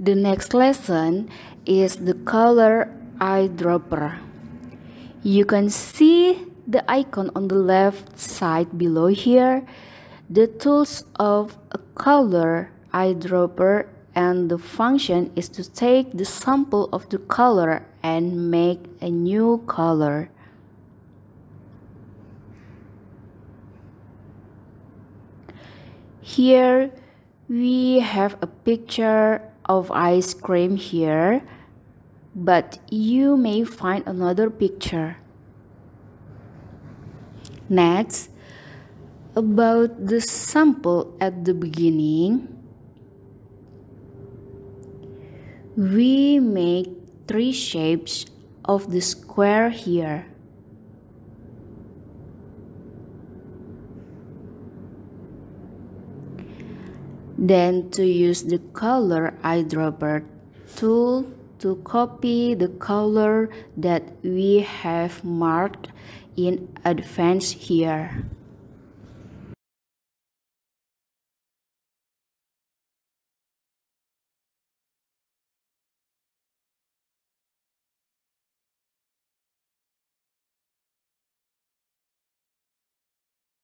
The next lesson is the color eyedropper. You can see the icon on the left side below here, the tools of a color eyedropper and the function is to take the sample of the color and make a new color. Here we have a picture of ice cream here, but you may find another picture. Next, about the sample at the beginning, we make three shapes of the square here. Then to use the color eyedropper tool to copy the color that we have marked in advance here.